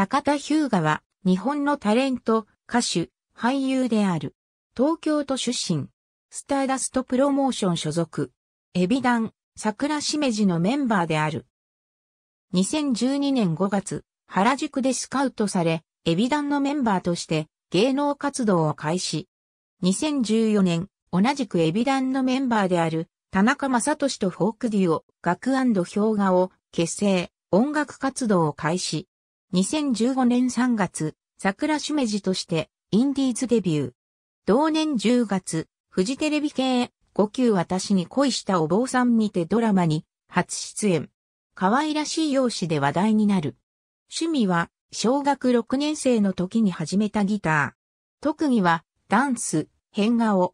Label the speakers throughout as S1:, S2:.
S1: 高田ヒューガは日本のタレント、歌手、俳優である。東京都出身。スターダストプロモーション所属。エビダン、桜しめじのメンバーである。2012年5月、原宿でスカウトされ、エビダンのメンバーとして芸能活動を開始。2014年、同じくエビダンのメンバーである、田中正俊とフォークデュオ、楽氷河を結成、音楽活動を開始。2015年3月、桜しめじとしてインディーズデビュー。同年10月、フジテレビ系5級私に恋したお坊さんにてドラマに初出演。可愛らしい容姿で話題になる。趣味は小学6年生の時に始めたギター。特技はダンス、変顔。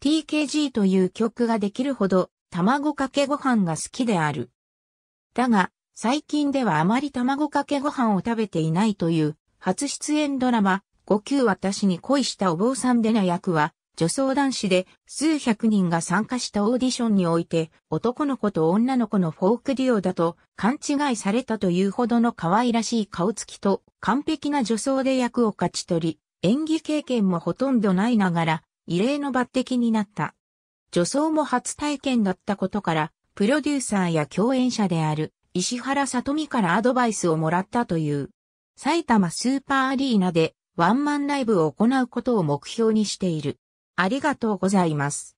S1: TKG という曲ができるほど卵かけご飯が好きである。だが、最近ではあまり卵かけご飯を食べていないという初出演ドラマ、5級私に恋したお坊さんでな役は、女装男子で数百人が参加したオーディションにおいて男の子と女の子のフォークデュオだと勘違いされたというほどの可愛らしい顔つきと完璧な女装で役を勝ち取り演技経験もほとんどないながら異例の抜擢になった。女装も初体験だったことからプロデューサーや共演者である石原さとみからアドバイスをもらったという。埼玉スーパーアリーナでワンマンライブを行うことを目標にしている。ありがとうございます。